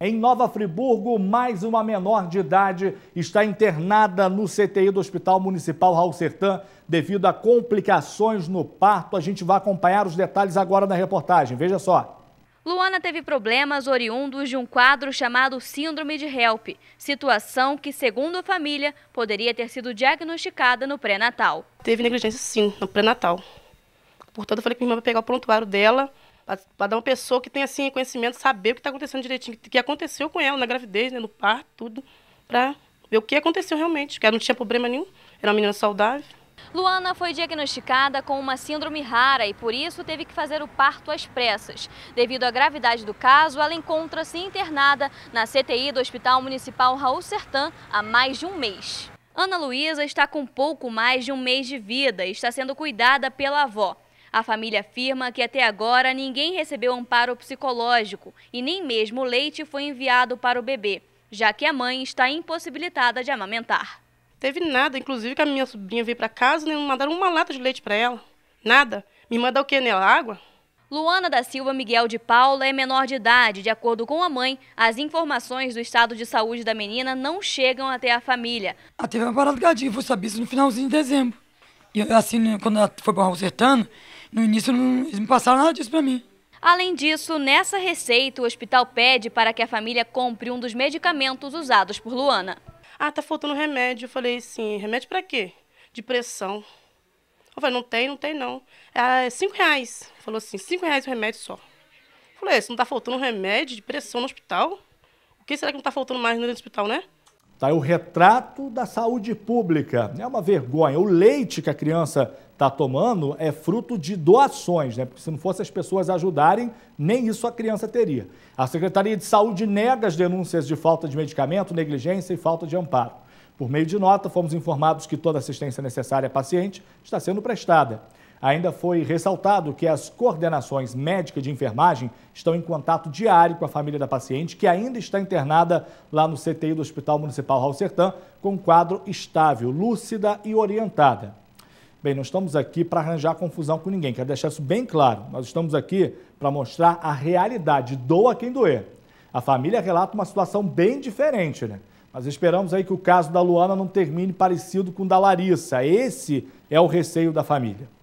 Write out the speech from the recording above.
Em Nova Friburgo, mais uma menor de idade está internada no CTI do Hospital Municipal Raul Sertã devido a complicações no parto. A gente vai acompanhar os detalhes agora na reportagem. Veja só. Luana teve problemas oriundos de um quadro chamado Síndrome de HELP, situação que, segundo a família, poderia ter sido diagnosticada no pré-natal. Teve negligência, sim, no pré-natal. Portanto, eu falei que minha irmã vai pegar o prontuário dela para uma pessoa que tem assim conhecimento saber o que está acontecendo direitinho, o que aconteceu com ela na gravidez, né, no parto, tudo, para ver o que aconteceu realmente, que ela não tinha problema nenhum, era uma menina saudável. Luana foi diagnosticada com uma síndrome rara e por isso teve que fazer o parto às pressas. Devido à gravidade do caso, ela encontra-se internada na CTI do Hospital Municipal Raul Sertã há mais de um mês. Ana Luísa está com pouco mais de um mês de vida e está sendo cuidada pela avó. A família afirma que até agora ninguém recebeu amparo psicológico e nem mesmo leite foi enviado para o bebê, já que a mãe está impossibilitada de amamentar. Teve nada, inclusive que a minha sobrinha veio para casa e né, não mandaram uma lata de leite para ela. Nada. Me manda o que nela? Né, água? Luana da Silva Miguel de Paula é menor de idade. De acordo com a mãe, as informações do estado de saúde da menina não chegam até a família. Até ah, uma parada cardíaca, vou saber isso no finalzinho de dezembro. E assim, né, quando ela foi para o Sertano, no início não, eles não passaram nada disso para mim. Além disso, nessa receita, o hospital pede para que a família compre um dos medicamentos usados por Luana. Ah, tá faltando remédio. Eu falei assim, remédio para quê? De pressão. Eu falei, não tem, não tem não. Ah, é cinco reais. Falou assim, cinco reais o remédio só. Eu falei, é, se não tá faltando remédio de pressão no hospital? O que será que não tá faltando mais no hospital, né? Tá, o retrato da saúde pública. É uma vergonha. O leite que a criança está tomando é fruto de doações, né? Porque se não fosse as pessoas ajudarem, nem isso a criança teria. A Secretaria de Saúde nega as denúncias de falta de medicamento, negligência e falta de amparo. Por meio de nota, fomos informados que toda assistência necessária à paciente está sendo prestada. Ainda foi ressaltado que as coordenações médica de enfermagem estão em contato diário com a família da paciente, que ainda está internada lá no CTI do Hospital Municipal Raul Sertã, com quadro estável, lúcida e orientada. Bem, não estamos aqui para arranjar confusão com ninguém, quero deixar isso bem claro. Nós estamos aqui para mostrar a realidade, doa quem doer. A família relata uma situação bem diferente, né? Mas esperamos aí que o caso da Luana não termine parecido com o da Larissa. Esse é o receio da família.